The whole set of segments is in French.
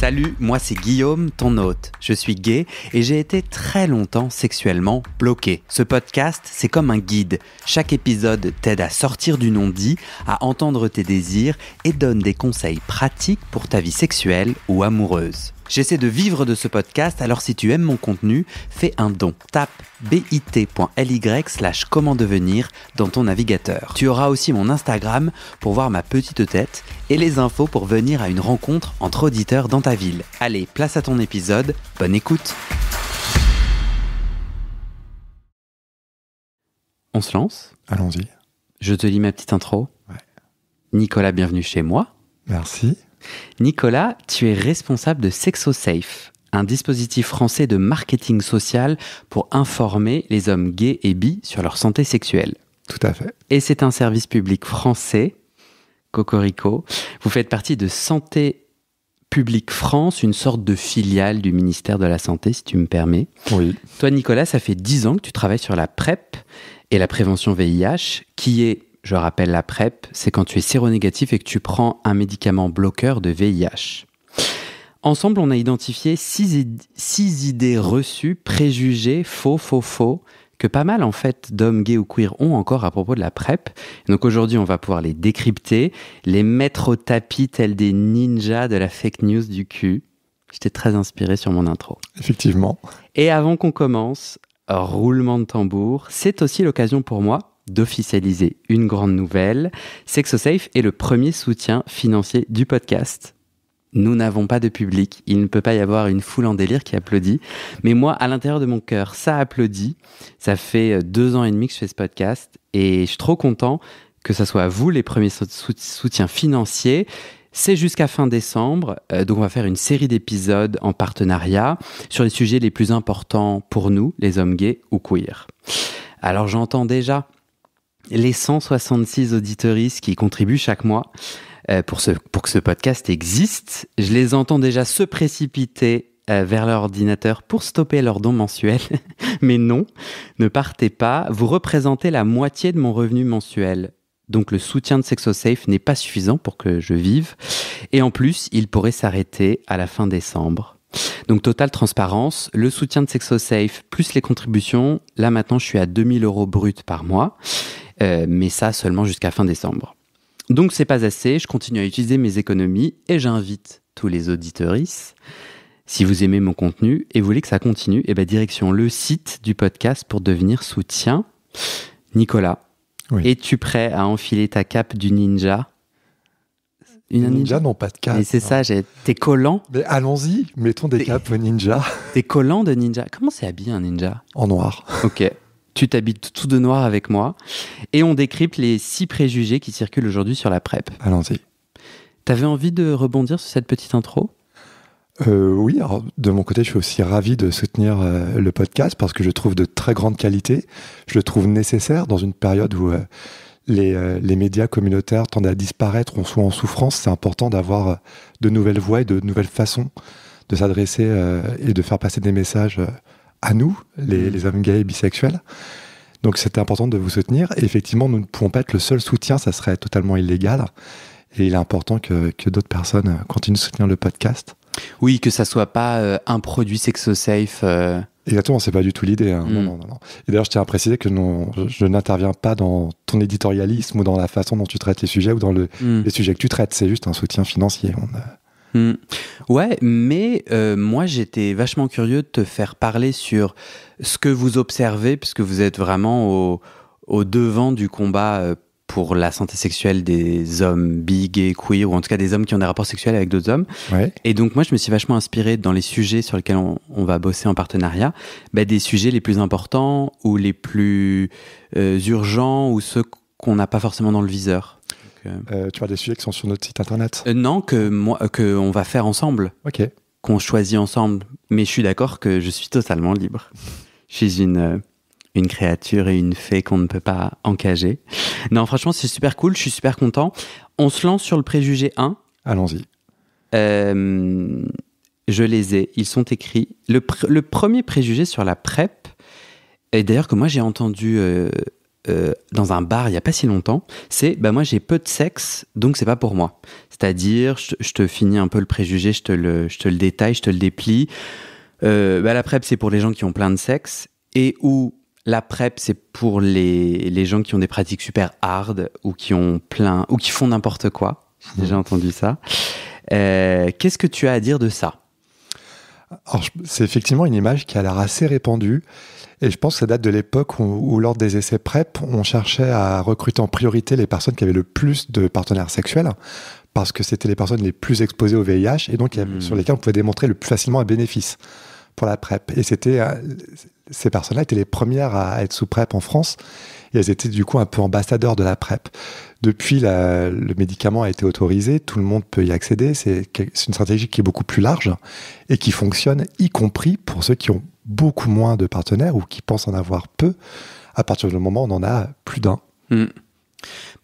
Salut, moi c'est Guillaume, ton hôte. Je suis gay et j'ai été très longtemps sexuellement bloqué. Ce podcast, c'est comme un guide. Chaque épisode t'aide à sortir du non-dit, à entendre tes désirs et donne des conseils pratiques pour ta vie sexuelle ou amoureuse. J'essaie de vivre de ce podcast, alors si tu aimes mon contenu, fais un don. Tape bit.ly slash comment devenir dans ton navigateur. Tu auras aussi mon Instagram pour voir ma petite tête et les infos pour venir à une rencontre entre auditeurs dans ta ville. Allez, place à ton épisode, bonne écoute On se lance Allons-y. Je te lis ma petite intro. Ouais. Nicolas, bienvenue chez moi. Merci. Nicolas, tu es responsable de SexoSafe, un dispositif français de marketing social pour informer les hommes gays et bi sur leur santé sexuelle. Tout à fait. Et c'est un service public français, Cocorico. Vous faites partie de Santé Publique France, une sorte de filiale du ministère de la Santé, si tu me permets. Oui. Toi, Nicolas, ça fait 10 ans que tu travailles sur la PrEP et la prévention VIH, qui est je rappelle la PrEP, c'est quand tu es séronégatif et que tu prends un médicament bloqueur de VIH. Ensemble, on a identifié six, idées reçues, préjugées, faux, faux, faux, que pas mal en fait d'hommes gays ou queer ont encore à propos de la PrEP. Donc aujourd'hui, on va pouvoir les décrypter, les mettre au tapis tels des ninjas de la fake news du cul. J'étais très inspiré sur mon intro. Effectivement. Et avant qu'on commence, roulement de tambour, c'est aussi l'occasion pour moi d'officialiser une grande nouvelle. SexoSafe est le premier soutien financier du podcast. Nous n'avons pas de public, il ne peut pas y avoir une foule en délire qui applaudit. Mais moi, à l'intérieur de mon cœur, ça applaudit. Ça fait euh, deux ans et demi que je fais ce podcast et je suis trop content que ce soit à vous les premiers soutiens financiers. C'est jusqu'à fin décembre, euh, donc on va faire une série d'épisodes en partenariat sur les sujets les plus importants pour nous, les hommes gays ou queer. Alors j'entends déjà les 166 auditoristes qui contribuent chaque mois euh, pour, ce, pour que ce podcast existe. Je les entends déjà se précipiter euh, vers leur ordinateur pour stopper leur don mensuel. Mais non, ne partez pas, vous représentez la moitié de mon revenu mensuel. Donc le soutien de SexoSafe n'est pas suffisant pour que je vive. Et en plus, il pourrait s'arrêter à la fin décembre. Donc totale transparence, le soutien de SexoSafe plus les contributions, là maintenant je suis à 2000 euros bruts par mois. Euh, mais ça seulement jusqu'à fin décembre. Donc c'est pas assez, je continue à utiliser mes économies et j'invite tous les auditeuristes. Si vous aimez mon contenu et voulez que ça continue, et eh bien direction le site du podcast pour devenir soutien. Nicolas, es-tu prêt à enfiler ta cape du ninja une ninja, n'ont pas de cape. Et c'est ça, t'es collant. Mais allons-y, mettons des capes ninja. T'es collants de ninja. Comment c'est habillé un ninja En noir. Ok tu t'habites tout de noir avec moi et on décrypte les six préjugés qui circulent aujourd'hui sur la PrEP. Allons-y. T'avais envie de rebondir sur cette petite intro euh, oui, de mon côté, je suis aussi ravi de soutenir euh, le podcast parce que je trouve de très grande qualité. Je le trouve nécessaire dans une période où euh, les, médias communautaires tendent à disparaître, on soit en souffrance. C'est important d'avoir de nouvelles voix et de nouvelles façons de s'adresser et de faire passer des messages à nous, mhm. les, hommes gays et bisexuels. Donc c'était important de vous soutenir. Et effectivement, nous ne pouvons pas être le seul soutien, ça serait totalement illégal. Et il est important que, d'autres personnes continuent de soutenir le podcast. Oui, que ça soit pas euh, un produit sexo-safe. Euh... Exactement, c'est pas du tout l'idée. Hein. Mhm. Non, non, non. Et d'ailleurs, je tiens à préciser que je n'interviens pas dans ton éditorialisme ou dans la façon dont tu traites les sujets ou dans mhm. les sujets que tu traites. C'est juste un soutien financier. Euh, Hmm. Ouais, mais euh, moi j'étais vachement curieux de te faire parler sur ce que vous observez, puisque vous êtes vraiment au, devant du combat euh, pour la santé sexuelle des hommes big gays, queer, ou en tout cas des hommes qui ont des rapports sexuels avec d'autres hommes. Et donc moi, je me suis vachement inspiré dans les sujets sur lesquels on, va bosser en partenariat, bah, des sujets les plus importants ou les plus euh, urgents ou ceux qu'on n'a pas forcément dans le viseur. Euh, tu as des sujets qui sont sur notre site internet euh, Non, que moi, euh, que on va faire ensemble. Ok. Qu'on choisit ensemble. Mais je suis d'accord que je suis totalement libre. Je suis une une créature et une fée qu'on ne peut pas encager. Non, franchement, c'est super cool. Je suis super content. On se lance sur le préjugé 1. Allons-y. je les ai. Ils sont écrits. Le, premier préjugé sur la PrEP, et d'ailleurs que moi j'ai entendu euh, dans un bar il n'y a pas si longtemps, c'est ben moi j'ai peu de sexe, donc c'est pas pour moi. C'est-à-dire, je, te finis un peu le préjugé, je te le, je te le détaille, je te le déplie. Euh, bah, la PrEP, c'est pour les gens qui ont plein de sexe, et où la PrEP, c'est pour les, les, gens qui ont des pratiques super hard ou qui ont plein ou qui font n'importe quoi. J'ai déjà mmh. entendu ça. Euh, qu'est-ce que tu as à dire de ça c'est effectivement une image qui a l'air assez répandue et je pense que ça date de l'époque où, lors des essais PrEP, on cherchait à recruter en priorité les personnes qui avaient le plus de partenaires sexuels parce que c'était les personnes les plus exposées au VIH et donc hmm. sur lesquelles on pouvait démontrer le plus facilement un bénéfice pour la PrEP. Et c'était euh, ces personnes-là étaient les premières à être sous PrEP en France et elles étaient du coup un peu ambassadeurs de la PrEP. Depuis, le médicament a été autorisé, tout le monde peut y accéder. C'est une stratégie qui est beaucoup plus large et qui fonctionne, y compris pour ceux qui ont beaucoup moins de partenaires ou qui pensent en avoir peu, à partir du moment où on en a plus d'un. Hmm.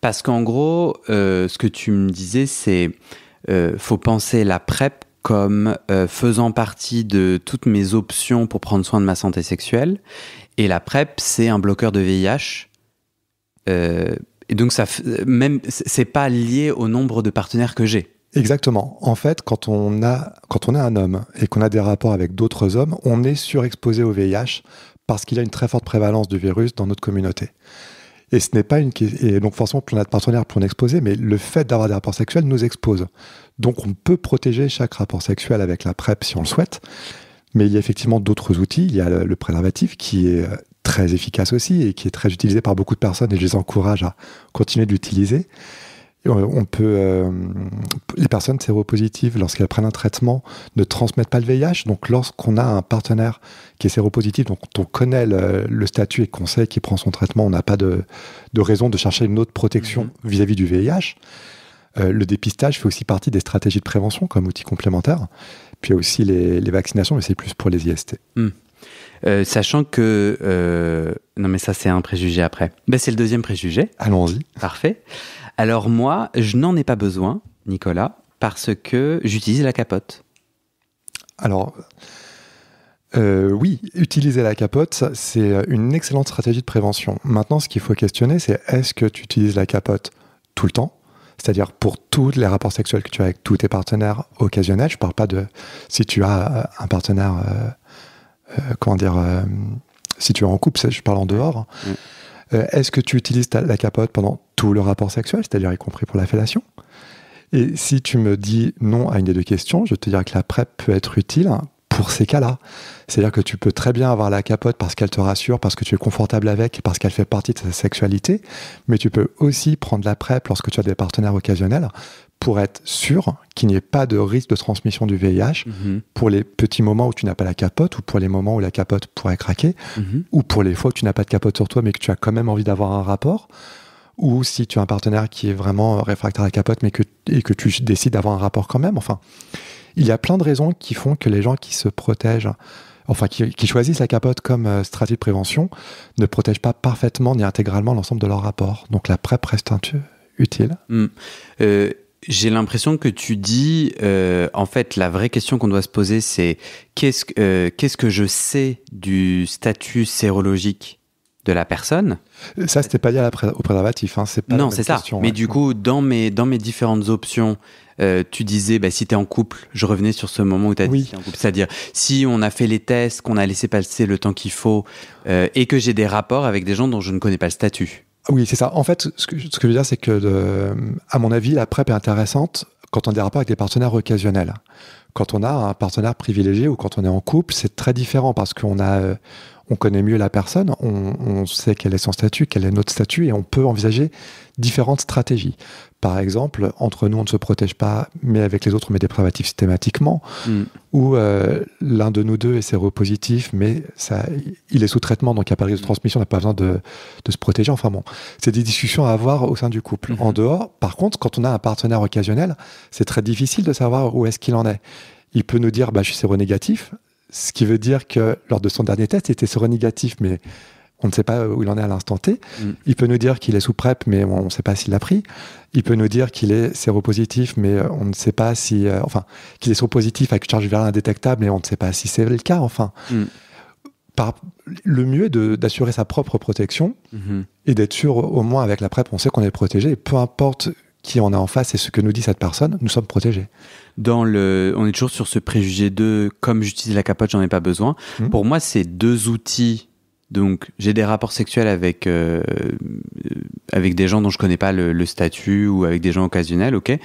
Parce qu'en gros, euh, ce que tu me disais, c'est euh, faut penser la PrEP comme euh, faisant partie de toutes mes options pour prendre soin de ma santé sexuelle. Et la PrEP, c'est un bloqueur de VIH. Euh, et donc, ça, même, c'est pas lié au nombre de partenaires que j'ai. Exactement. En fait, quand on a, quand on est un homme et qu'on a des rapports avec d'autres hommes, on est surexposé au VIH parce qu'il y a une très forte prévalence du virus dans notre communauté. Et ce n'est pas une et donc forcément plus on a de partenaires, plus on est exposé, mais le fait d'avoir des rapports sexuels nous expose. Donc on peut protéger chaque rapport sexuel avec la PrEP si on le souhaite, mais il y a effectivement d'autres outils. Il y a le, le, préservatif qui est euh, très efficace aussi et qui est très utilisé par beaucoup de personnes et je les encourage à continuer de l'utiliser on peut, euh, les personnes séropositives, lorsqu'elles prennent un traitement, ne transmettent pas le VIH. Donc, lorsqu'on a un partenaire qui est séropositif, donc on connaît le, statut et qu'on sait qu'il prend son traitement, on n'a pas de, raison de chercher une autre protection mhm. vis-à-vis du VIH. Euh, le dépistage fait aussi partie des stratégies de prévention comme outil complémentaire. Puis il y a aussi les, vaccinations, mais c'est plus pour les IST. Hmm. Euh, sachant que. non, mais ça, c'est un préjugé après. Ben, c'est le deuxième préjugé. Allons-y. Parfait. Alors moi, je n'en ai pas besoin, Nicolas, parce que j'utilise la capote. Alors, euh, oui, utiliser la capote, c'est une excellente stratégie de prévention. Maintenant, ce qu'il faut questionner, c'est est-ce que tu utilises la capote tout le temps c'est-à-dire pour tous les rapports sexuels que tu as avec tous tes partenaires occasionnels. Je ne parle pas de si tu as euh, un partenaire, euh, comment dire, si tu es en couple, je parle en dehors. Mm. Euh, est-ce que tu utilises la capote pendant tout le rapport sexuel, c'est-à-dire y compris pour la fellation Et si tu me dis non à une des deux questions, je te dirais que la PrEP peut être utile pour ces cas-là. C'est-à-dire que tu peux très bien avoir la capote parce qu'elle te rassure, parce que tu es confortable avec, parce qu'elle fait partie de ta sexualité, mais tu peux aussi prendre la PrEP lorsque tu as des partenaires occasionnels pour être sûr qu'il n'y ait pas de risque de transmission du VIH mhm. pour les petits moments où tu n'as pas la capote ou pour les moments où la capote pourrait craquer mhm. ou pour les fois où tu n'as pas de capote sur toi mais que tu as quand même envie d'avoir un rapport ou si tu as un partenaire qui est vraiment réfractaire à la capote mais que, et que tu décides d'avoir un rapport quand même. Enfin, il y a plein de raisons qui font que les gens qui se protègent, enfin qui, choisissent la capote comme euh, stratégie de prévention, ne protègent pas parfaitement ni intégralement l'ensemble de leur rapport. Donc la PrEP reste utile. Mm. Euh, j'ai l'impression que tu dis, euh, en fait, la vraie question qu'on doit se poser, c'est qu'est-ce euh, qu'est-ce que je sais du statut sérologique de la personne Ça, c'était pas lié au préservatif. Hein, pas non, c'est ça. Mais du coup, dans mes, dans mes différentes options, euh, tu disais, bah, si tu es en couple, je revenais sur ce moment où tu as dit en couple. C'est-à-dire, si on a fait les tests, qu'on a laissé passer le temps qu'il faut, et que j'ai des rapports avec des gens dont je ne connais pas le statut. Ah oui, c'est ça. En fait, ce que, je veux dire, c'est que, euh, à mon avis, la PrEP est intéressante quand on a des rapports avec des partenaires occasionnels. Quand on a un partenaire privilégié ou quand on est en couple, c'est très différent parce qu'on a, euh, on connaît mieux la personne, on, sait quel est son statut, quel est notre statut, et on peut envisager différentes stratégies. Par exemple, entre nous, on ne se protège pas, mais avec les autres, on met des systématiquement, mm. ou euh, l'un de nous deux est séropositif, mais ça, il est sous traitement, donc il n'y a pas de risque de mm. transmission, on n'a pas besoin de, se protéger. Enfin bon, c'est des discussions à avoir au sein du couple. Mm-hmm. En dehors, par contre, quand on a un partenaire occasionnel, c'est très difficile de savoir où est-ce qu'il en est il peut nous dire bah, je suis séronégatif, ce qui veut dire que lors de son dernier test, il était séro-négatif, mais on ne sait pas où il en est à l'instant T. Mm. Il peut nous dire qu'il est sous PrEP, mais on ne sait pas s'il l'a pris. Il peut nous dire qu'il est séropositif, mais euh, on ne sait pas si. Euh, enfin, qu'il est séropositif avec charge virale indétectable, mais on ne sait pas si c'est le cas. Enfin, mm. par, le mieux est d'assurer sa propre protection mm-hmm. et d'être sûr, au moins avec la PrEP, on sait qu'on est protégé. peu importe qui on a en face et ce que nous dit cette personne, nous sommes protégés. Dans le, on est toujours sur ce préjugé de comme j'utilise la capote, j'en ai pas besoin. Hmm. Pour moi, c'est deux outils. Donc, j'ai des rapports sexuels avec euh, euh, avec des gens dont je connais pas le, statut ou avec des gens occasionnels, ok.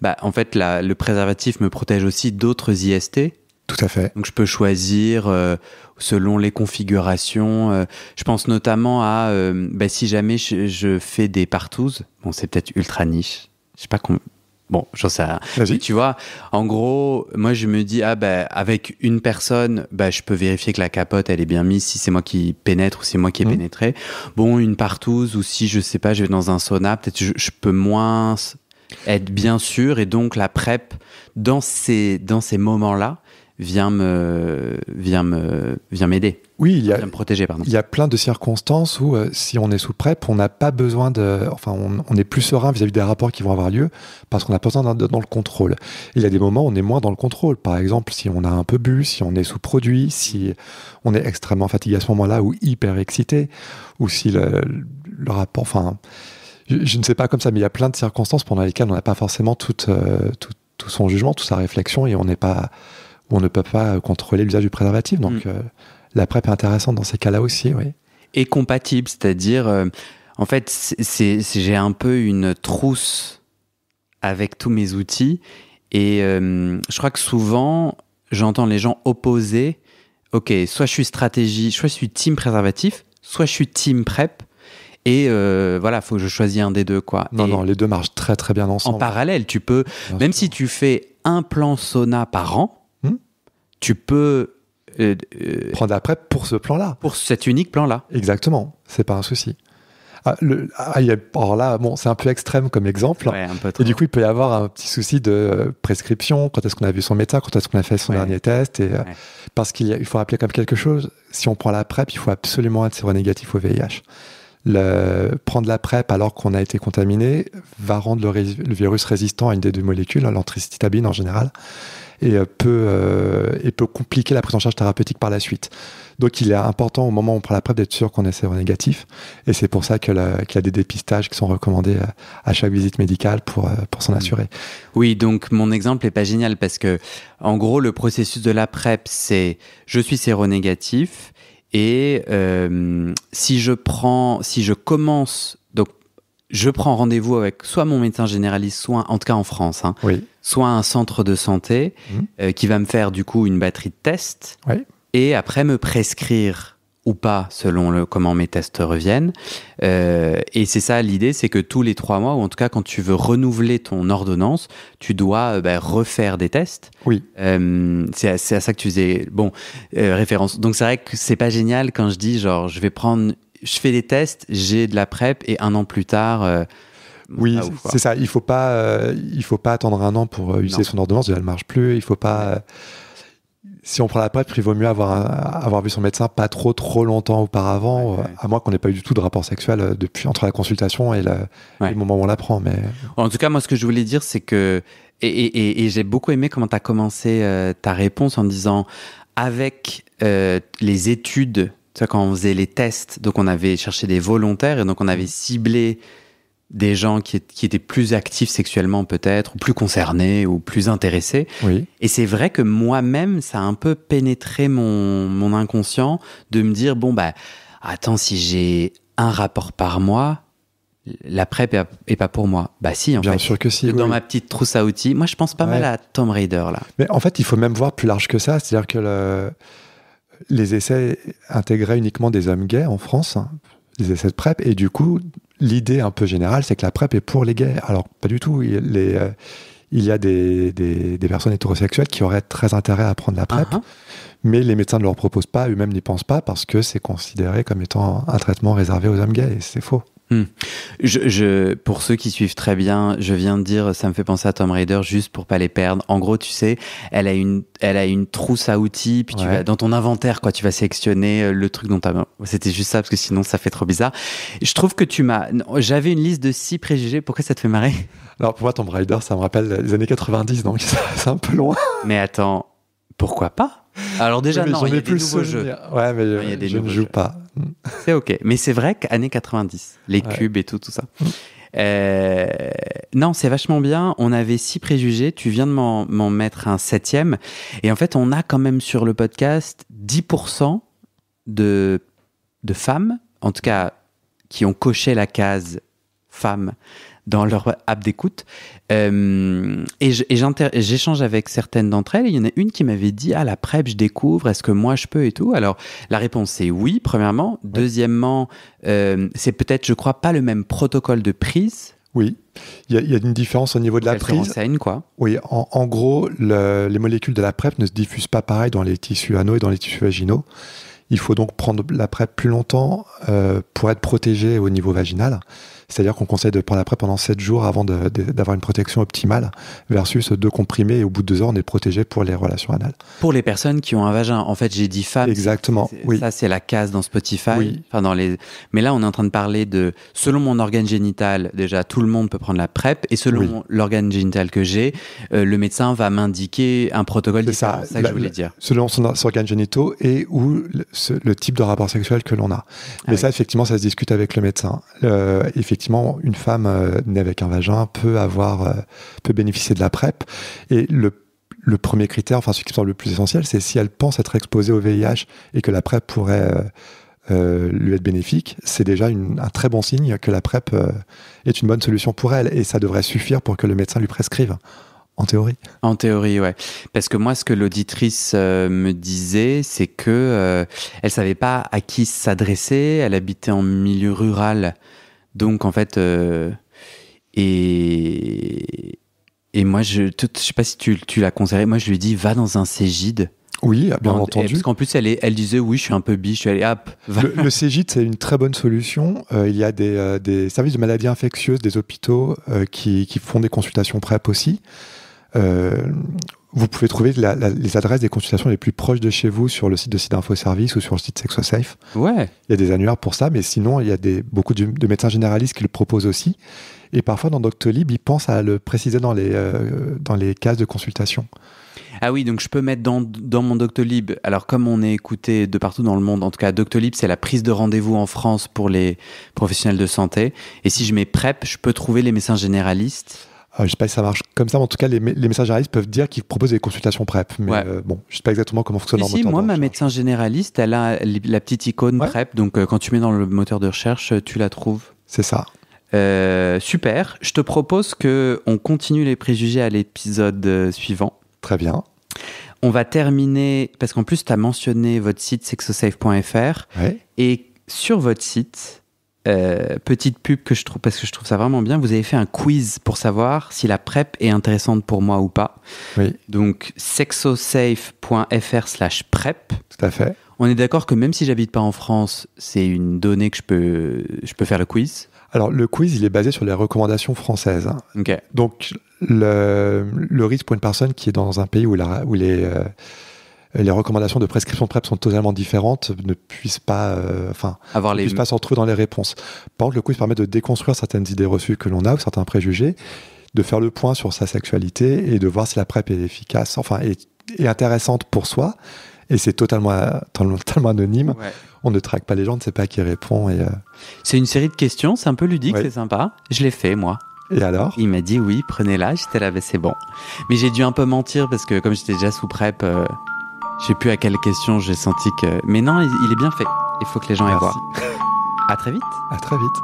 Bah, en fait, le préservatif me protège aussi d'autres IST tout à fait. Donc je peux choisir euh, selon les configurations. Euh, je pense notamment à euh, bah, si jamais je, fais des partouzes, bon c'est peut-être ultra niche. Je sais pas comment. Bon, j'en sais rien. Vas-y. tu vois, en gros, moi je me dis ah bah avec une personne, bah je peux vérifier que la capote elle est bien mise si c'est moi qui pénètre ou si c'est moi qui ai mmh. pénétré. Bon, une partouze ou si je sais pas, je vais dans un sauna, peut-être je, je peux moins être bien sûr et donc la prep dans ces dans ces moments-là vient me vient me vient m'aider. Oui, il y a, me protéger, pardon. il y a plein de circonstances où euh, si on est sous PrEP, on n'a pas besoin de, enfin, on, est plus serein vis-à-vis des rapports qui vont avoir lieu parce qu'on a besoin d'être dans le contrôle. Il y a des moments où on est moins dans le contrôle. Par exemple, si on a un peu bu, si on est sous produit, si on est extrêmement fatigué à ce moment-là ou hyper excité, ou si le, le rapport, enfin, je, ne sais pas comme ça, mais il y a plein de circonstances pendant lesquelles on n'a pas forcément euh, tout son jugement, toute sa réflexion, et on n'est pas, on ne peut pas euh, contrôler l'usage du préservatif. Donc mm. euh, la PrEP est intéressante dans ces cas-là aussi, oui. Et compatible, c'est-à-dire, euh, en fait, c'est, j'ai un peu une trousse avec tous mes outils. Et je crois que souvent, j'entends les gens opposer, ok, soit je suis stratégie, soit je suis team préservatif, soit je suis team PrEP. Et voilà, faut que je choisisse un des deux, quoi. Non, non, les deux marchent très très bien ensemble. En parallèle, tu peux, même si tu fais un plan sauna par an, tu peux euh, euh, prendre la PrEP pour ce plan-là. Pour cet unique plan-là. Exactement, c'est pas un souci. Ah, le, ah, alors là, bon, c'est un peu extrême comme exemple. Hein. et du coup, il peut y avoir un petit souci de euh, prescription. Quand est-ce qu'on a vu son médecin Quand est-ce qu'on a fait son dernier test et, Parce qu'il faut rappeler comme quelque chose. Si on prend la PrEP, il faut absolument être séro-négatif au VIH. Le, prendre la PrEP alors qu'on a été contaminé va rendre le, virus résistant à une des deux molécules, hein, l'antricitabine en général et euh, peut, euh, et peut compliquer la prise en charge thérapeutique par la suite. Donc il est important au moment où on prend la PrEP d'être sûr qu'on est séronégatif et c'est pour ça qu'il y a des dépistages qui sont recommandés euh, à chaque visite médicale pour, pour s'en mmh. assurer. Oui, donc mon exemple n'est pas génial parce que en gros le processus de la PrEP c'est je suis négatif et si je prends, si je commence je prends rendez-vous avec soit mon médecin généraliste, soit, en tout cas en France, hein, soit un centre de santé mhm. euh, qui va me faire du coup une batterie de tests et après me prescrire ou pas selon le, comment mes tests reviennent. Euh, et c'est ça l'idée, c'est que tous les trois mois, ou en tout cas quand tu veux renouveler ton ordonnance, tu dois euh, ben, refaire des tests. Oui. c'est à, à, ça que tu faisais. Bon, référence. Donc c'est vrai que c'est pas génial quand je dis genre je vais prendre je fais des tests, j'ai de la PrEP et un an plus tard. Euh, oui, ah, c'est ça. Il faut pas, euh, il faut pas attendre un an pour user euh, utiliser son ordonnance. Elle ne marche plus. Il faut pas. si on prend la PrEP, il vaut mieux avoir, avoir vu son médecin pas trop trop longtemps auparavant, à moins qu'on n'ait pas eu du tout de rapport sexuel depuis entre la consultation et le, moment où on la prend. Mais... En tout cas, moi, ce que je voulais dire, c'est que. Et, et j'ai beaucoup aimé comment tu as commencé ta réponse en disant avec les études quand on faisait les tests, donc on avait cherché des volontaires et donc on avait ciblé des gens qui, étaient plus actifs sexuellement peut-être, ou plus concernés, ou plus intéressés. Et c'est vrai que moi-même, ça a un peu pénétré mon, inconscient de me dire, bon, bah, attends, si j'ai un rapport par mois, la PrEP est pas pour moi. Bah si, en Bien fait. sûr que si. Dans ma petite trousse à outils, moi je pense pas mal à Tom Raider là. Mais en fait, il faut même voir plus large que ça, c'est-à-dire que le les essais intégraient uniquement des hommes gays en France, hein, les essais de PrEP, et du coup, l'idée un peu générale, c'est que la PrEP est pour les gays. Alors, pas du tout. Il, y a euh, des, personnes hétérosexuelles qui auraient très intérêt à prendre la PrEP, uh-huh. mais les médecins ne leur proposent pas, eux-mêmes n'y pensent pas, parce que c'est considéré comme étant un traitement réservé aux hommes gays, et c'est faux. Hmm. pour ceux qui suivent très bien, je viens de dire, ça me fait penser à Tom Raider juste pour pas les perdre. En gros, tu sais, elle a une, elle a une trousse à outils, puis tu vas dans ton inventaire, quoi, tu vas sélectionner euh, le truc dont t'as. C'était juste ça parce que sinon ça fait trop bizarre. Je trouve que tu m'as, j'avais une liste de six préjugés. Pourquoi ça te fait marrer Alors pour moi, Tomb Raider, ça me rappelle les années 90, donc c'est un peu loin. Mais attends, pourquoi pas alors déjà, non, il y a des nouveaux jeux. Ouais, mais je, ne joue pas. C'est ok. Mais c'est vrai qu'année 90, les cubes et tout, tout ça. Euh, non, c'est vachement bien. On avait six préjugés. Tu viens de m'en mettre un septième. Et en fait, on a quand même sur le podcast 10% de, de femmes, en tout cas, qui ont coché la case femmes dans leur app d'écoute. Euh, et j'échange avec certaines d'entre elles. il y en a une qui m'avait dit Ah, la PrEP, je découvre, est-ce que moi je peux et tout Alors, la réponse est oui, premièrement. Deuxièmement, euh, c'est peut-être, je crois, pas le même protocole de prise. Oui, il y, a, une différence au niveau de la prise. quoi. Oui, en, gros, les molécules de la PrEP ne se diffusent pas pareil dans les tissus anneaux et dans les tissus vaginaux. Il faut donc prendre la PrEP plus longtemps euh, pour être protégé au niveau vaginal. C'est-à-dire qu'on conseille de prendre la PrEP pendant 7 jours avant d'avoir une protection optimale versus deux comprimés et au bout de deux heures, on est protégé pour les relations anales. Pour les personnes qui ont un vagin, en fait, j'ai dit femmes. Exactement. Oui. Ça, c'est la case dans Spotify. les... Mais là, on est en train de parler de, selon mon organe génital, déjà, tout le monde peut prendre la PrEP et selon l'organe génital que j'ai, euh, le médecin va m'indiquer un protocole différent. C'est ça, que je voulais dire. Selon son, organe génitaux et ou le, type de rapport sexuel que l'on a. Mais ah ça, effectivement, ça se discute avec le médecin. effectivement, euh, effectivement, une femme euh, née avec un vagin peut avoir, euh, peut bénéficier de la PrEP. Et le, premier critère, enfin, ce qui me semble le plus essentiel, c'est si elle pense être exposée au VIH et que la PrEP pourrait euh, lui être bénéfique, c'est déjà un très bon signe que la PrEP est une bonne solution pour elle. Et ça devrait suffire pour que le médecin lui prescrive. En théorie. En théorie, ouais. Parce que moi, ce que l'auditrice me disait, c'est que elle savait pas à qui s'adresser. Elle habitait en milieu rural, donc en fait, euh, et, et moi, je ne sais pas si tu, l'as conseillé, moi je lui dis va dans un Cégide. Oui, bien entendu. Parce qu'en plus, elle, elle, disait oui, je suis un peu biche, je suis allé hop. Le, le Cégide, c'est une très bonne solution. Euh, il y a euh, des, services de maladies infectieuses, des hôpitaux qui, qui, font des consultations PrEP aussi. Euh, vous pouvez trouver les adresses des consultations les plus proches de chez vous sur le site de site Info service ou sur le site SexoSafe. Ouais. Il y a des annuaires pour ça, mais sinon, il y a des, beaucoup de, médecins généralistes qui le proposent aussi. Et parfois, dans Doctolib, ils pensent à le préciser dans les, euh, dans les cases de consultation. Ah oui, donc je peux mettre dans, dans, mon Doctolib. Alors, comme on est écouté de partout dans le monde, en tout cas, Doctolib, c'est la prise de rendez-vous en France pour les professionnels de santé. Et si je mets PrEP, je peux trouver les médecins généralistes. Ah, je ne sais pas si ça marche comme ça, mais en tout cas, les, les peuvent dire qu'ils proposent des consultations PrEP. Mais euh, bon, je ne sais pas exactement comment fonctionne leur si, moi, ma médecin généraliste, elle a la petite icône PrEP. Donc, euh, quand tu mets dans le moteur de recherche, tu la trouves. C'est ça. Euh, super. Je te propose que on continue les préjugés à l'épisode suivant. Très bien. On va terminer, parce qu'en plus, tu as mentionné votre site sexosafe.fr. Et sur votre site, euh, petite pub que je trouve, parce que je trouve ça vraiment bien, vous avez fait un quiz pour savoir si la PrEP est intéressante pour moi ou pas. Oui. Donc, sexosafe.fr slash PrEP. Tout à fait. On est d'accord que même si j'habite pas en France, c'est une donnée que je peux, je peux faire le quiz alors, le quiz, il est basé sur les recommandations françaises. Donc, le, risque pour une personne qui est dans un pays où, la, où les, euh, euh, les recommandations de prescription de PrEP sont totalement différentes, ne puissent pas, euh, enfin, ne puissent pas s'en retrouver dans les réponses. Par contre, le coup, il permet de déconstruire certaines idées reçues que l'on a ou certains préjugés, de faire le point sur sa sexualité et de voir si la PrEP est efficace, enfin, est, intéressante pour soi. Et c'est totalement, euh, totalement anonyme. On ne traque pas les gens, on ne sait pas qui répond. Et C'est une série de questions, c'est un peu ludique, c'est sympa. Je l'ai fait, moi. Et alors Il m'a dit oui, prenez-la. J'étais là, ben, c'est bon. Mais j'ai dû un peu mentir parce que comme j'étais déjà sous PrEP, je sais plus à quelle question j'ai senti que. Mais non, il, est bien fait. Il faut que les gens aillent voir. à très vite. À très vite.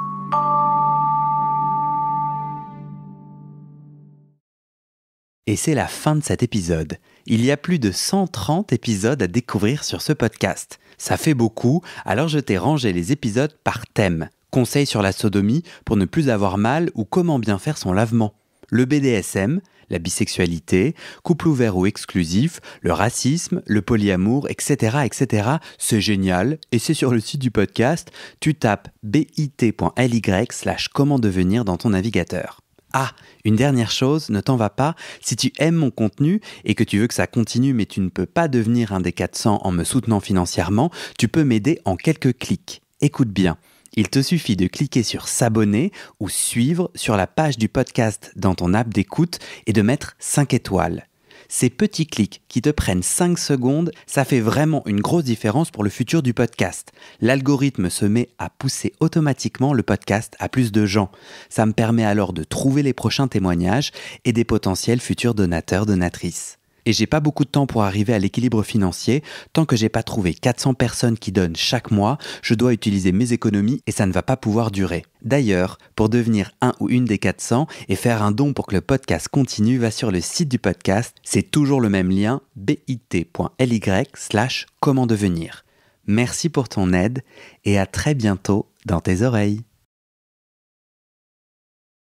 Et c'est la fin de cet épisode. Il y a plus de 130 épisodes à découvrir sur ce podcast. Ça fait beaucoup, alors je t'ai rangé les épisodes par thème. Conseils sur la sodomie pour ne plus avoir mal ou comment bien faire son lavement. Le BDSM, la bisexualité, couple ouvert ou exclusif, le racisme, le polyamour, etc. etc. C'est génial et c'est sur le site du podcast. Tu tapes bit.ly slash comment devenir dans ton navigateur. Ah, une dernière chose, ne t'en va pas, si tu aimes mon contenu et que tu veux que ça continue mais tu ne peux pas devenir un des 400 en me soutenant financièrement, tu peux m'aider en quelques clics. Écoute bien. Il te suffit de cliquer sur S'abonner ou Suivre sur la page du podcast dans ton app d'écoute et de mettre 5 étoiles. Ces petits clics qui te prennent 5 secondes, ça fait vraiment une grosse différence pour le futur du podcast. L'algorithme se met à pousser automatiquement le podcast à plus de gens. Ça me permet alors de trouver les prochains témoignages et des potentiels futurs donateurs-donatrices et j'ai pas beaucoup de temps pour arriver à l'équilibre financier. Tant que j'ai pas trouvé 400 personnes qui donnent chaque mois, je dois utiliser mes économies et ça ne va pas pouvoir durer. D'ailleurs, pour devenir un ou une des 400 et faire un don pour que le podcast continue, va sur le site du podcast. C'est toujours le même lien bit.ly slash comment devenir. Merci pour ton aide et à très bientôt dans tes oreilles.